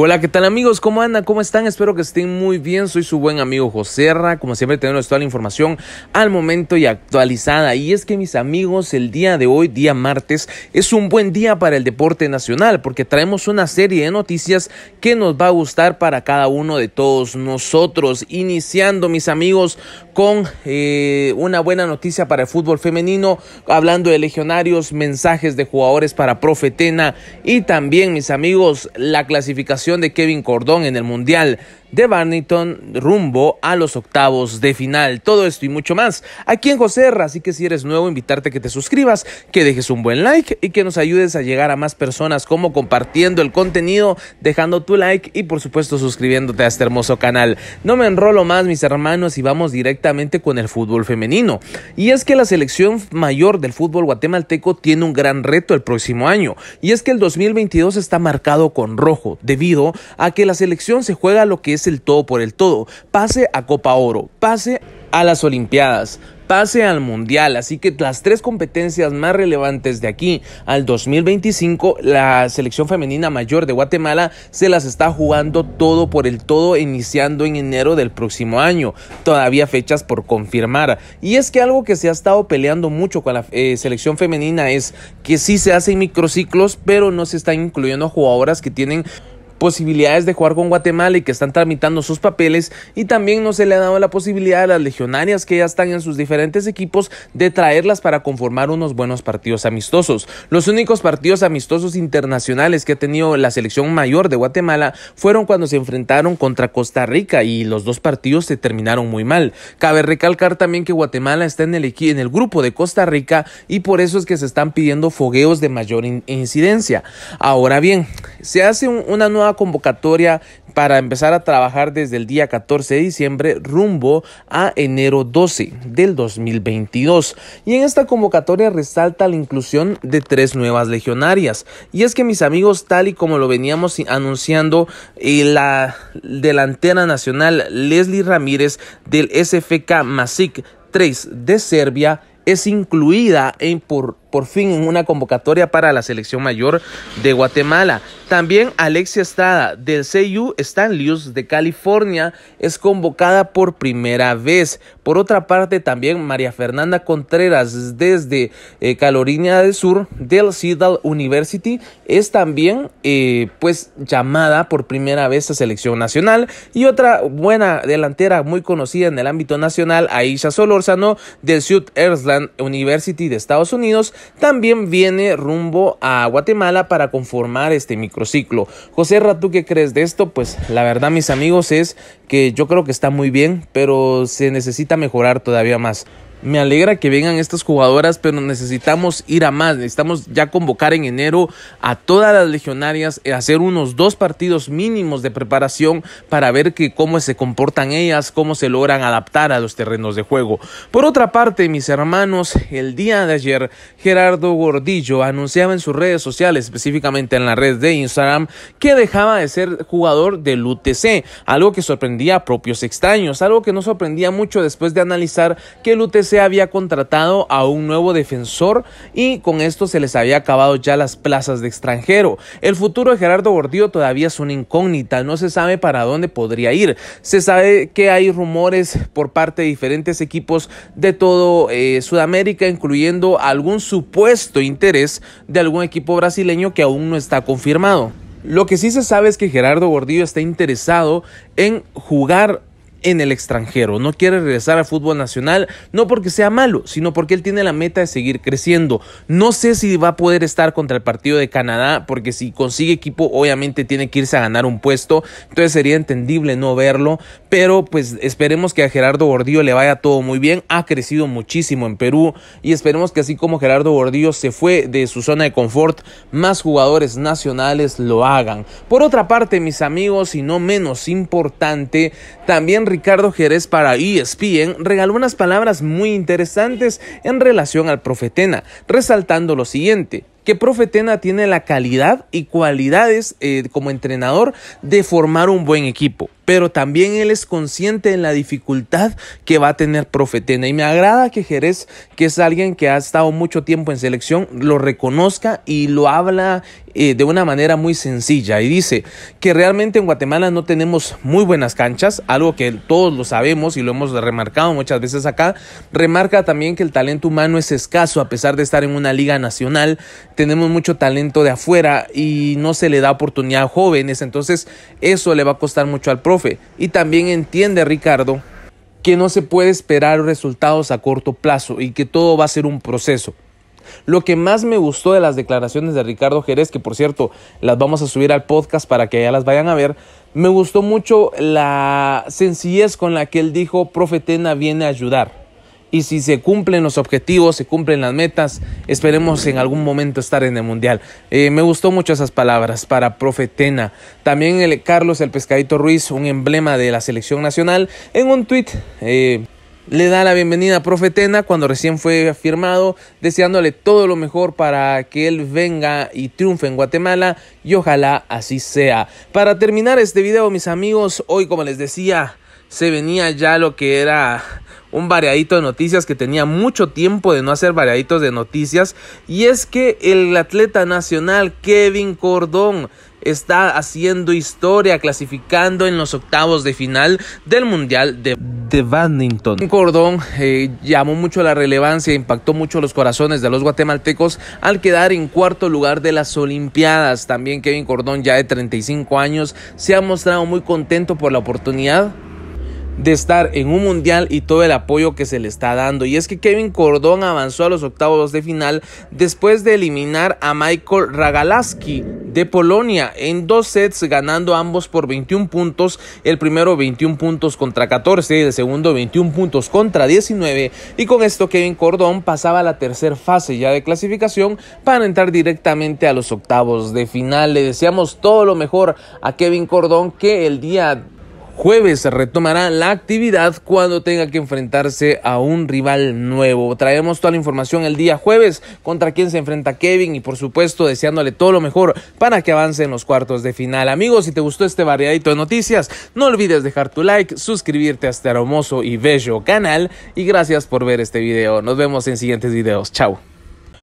Hola, ¿qué tal amigos? ¿Cómo andan? ¿Cómo están? Espero que estén muy bien. Soy su buen amigo José Como siempre, tenemos toda la información al momento y actualizada. Y es que mis amigos, el día de hoy, día martes, es un buen día para el deporte nacional porque traemos una serie de noticias que nos va a gustar para cada uno de todos nosotros. Iniciando, mis amigos, con eh, una buena noticia para el fútbol femenino, hablando de legionarios, mensajes de jugadores para Profetena y también, mis amigos, la clasificación de Kevin Cordón en el Mundial de Barnington rumbo a los octavos de final. Todo esto y mucho más aquí en José R. Así que si eres nuevo, invitarte a que te suscribas, que dejes un buen like y que nos ayudes a llegar a más personas, como compartiendo el contenido, dejando tu like y por supuesto suscribiéndote a este hermoso canal. No me enrolo más, mis hermanos, y vamos directamente con el fútbol femenino. Y es que la selección mayor del fútbol guatemalteco tiene un gran reto el próximo año. Y es que el 2022 está marcado con rojo, debido a que la selección se juega lo que el todo por el todo. Pase a Copa Oro, pase a las Olimpiadas, pase al Mundial. Así que las tres competencias más relevantes de aquí al 2025, la selección femenina mayor de Guatemala se las está jugando todo por el todo, iniciando en enero del próximo año. Todavía fechas por confirmar. Y es que algo que se ha estado peleando mucho con la eh, selección femenina es que sí se hacen microciclos, pero no se están incluyendo jugadoras que tienen posibilidades de jugar con Guatemala y que están tramitando sus papeles y también no se le ha dado la posibilidad a las legionarias que ya están en sus diferentes equipos de traerlas para conformar unos buenos partidos amistosos. Los únicos partidos amistosos internacionales que ha tenido la selección mayor de Guatemala fueron cuando se enfrentaron contra Costa Rica y los dos partidos se terminaron muy mal. Cabe recalcar también que Guatemala está en el, en el grupo de Costa Rica y por eso es que se están pidiendo fogueos de mayor incidencia. Ahora bien, se hace una nueva convocatoria para empezar a trabajar desde el día 14 de diciembre rumbo a enero 12 del 2022. Y en esta convocatoria resalta la inclusión de tres nuevas legionarias. Y es que mis amigos, tal y como lo veníamos anunciando, eh, la delantera nacional Leslie Ramírez del SFK Masic 3 de Serbia es incluida en por por fin en una convocatoria para la selección mayor de Guatemala. También Alexia Estrada del CU Stanlius de California es convocada por primera vez. Por otra parte, también María Fernanda Contreras desde eh, Carolina del Sur del Seattle University es también eh, pues llamada por primera vez a selección nacional. Y otra buena delantera muy conocida en el ámbito nacional, Aisha Solórzano del South Erland University de Estados Unidos también viene rumbo a Guatemala para conformar este microciclo. José ¿tú qué crees de esto? Pues la verdad, mis amigos, es que yo creo que está muy bien, pero se necesita mejorar todavía más. Me alegra que vengan estas jugadoras, pero necesitamos ir a más. Necesitamos ya convocar en enero a todas las legionarias, y eh, hacer unos dos partidos mínimos de preparación para ver que cómo se comportan ellas, cómo se logran adaptar a los terrenos de juego. Por otra parte, mis hermanos, el día de ayer Gerardo Gordillo anunciaba en sus redes sociales, específicamente en la red de Instagram, que dejaba de ser jugador del UTC, algo que sorprendía a propios extraños, algo que no sorprendía mucho después de analizar que el UTC se había contratado a un nuevo defensor y con esto se les había acabado ya las plazas de extranjero. El futuro de Gerardo Gordillo todavía es una incógnita, no se sabe para dónde podría ir. Se sabe que hay rumores por parte de diferentes equipos de todo eh, Sudamérica, incluyendo algún supuesto interés de algún equipo brasileño que aún no está confirmado. Lo que sí se sabe es que Gerardo Gordillo está interesado en jugar en el extranjero. No quiere regresar al fútbol nacional, no porque sea malo, sino porque él tiene la meta de seguir creciendo. No sé si va a poder estar contra el partido de Canadá, porque si consigue equipo, obviamente tiene que irse a ganar un puesto. Entonces sería entendible no verlo. Pero pues esperemos que a Gerardo Gordillo le vaya todo muy bien. Ha crecido muchísimo en Perú. Y esperemos que así como Gerardo Gordillo se fue de su zona de confort, más jugadores nacionales lo hagan. Por otra parte, mis amigos, y no menos importante, también Ricardo Jerez para ESPN regaló unas palabras muy interesantes en relación al Profetena, resaltando lo siguiente que Profetena tiene la calidad y cualidades eh, como entrenador de formar un buen equipo pero también él es consciente en la dificultad que va a tener Profetena. Y me agrada que Jerez, que es alguien que ha estado mucho tiempo en selección, lo reconozca y lo habla eh, de una manera muy sencilla. Y dice que realmente en Guatemala no tenemos muy buenas canchas, algo que todos lo sabemos y lo hemos remarcado muchas veces acá. Remarca también que el talento humano es escaso, a pesar de estar en una liga nacional. Tenemos mucho talento de afuera y no se le da oportunidad a jóvenes. Entonces, eso le va a costar mucho al profe y también entiende Ricardo que no se puede esperar resultados a corto plazo y que todo va a ser un proceso. Lo que más me gustó de las declaraciones de Ricardo Jerez, que por cierto las vamos a subir al podcast para que ya las vayan a ver, me gustó mucho la sencillez con la que él dijo, profetena viene a ayudar y si se cumplen los objetivos, se cumplen las metas, esperemos en algún momento estar en el Mundial. Eh, me gustó mucho esas palabras para Profetena. También el Carlos el Pescadito Ruiz, un emblema de la selección nacional, en un tuit eh, le da la bienvenida a Profetena cuando recién fue firmado, deseándole todo lo mejor para que él venga y triunfe en Guatemala y ojalá así sea. Para terminar este video, mis amigos, hoy como les decía, se venía ya lo que era un variadito de noticias que tenía mucho tiempo de no hacer variaditos de noticias. Y es que el atleta nacional Kevin Cordón está haciendo historia clasificando en los octavos de final del Mundial de, de Badminton. Cordón eh, llamó mucho la relevancia, impactó mucho los corazones de los guatemaltecos al quedar en cuarto lugar de las Olimpiadas. También Kevin Cordón, ya de 35 años, se ha mostrado muy contento por la oportunidad de estar en un mundial y todo el apoyo que se le está dando. Y es que Kevin Cordón avanzó a los octavos de final después de eliminar a Michael Ragalaski de Polonia en dos sets, ganando ambos por 21 puntos. El primero 21 puntos contra 14, y el segundo 21 puntos contra 19. Y con esto Kevin Cordón pasaba a la tercera fase ya de clasificación para entrar directamente a los octavos de final. Le deseamos todo lo mejor a Kevin Cordón que el día Jueves se retomará la actividad cuando tenga que enfrentarse a un rival nuevo. Traemos toda la información el día jueves contra quien se enfrenta Kevin y por supuesto deseándole todo lo mejor para que avance en los cuartos de final. Amigos, si te gustó este variadito de noticias, no olvides dejar tu like, suscribirte a este hermoso y bello canal y gracias por ver este video. Nos vemos en siguientes videos. Chao.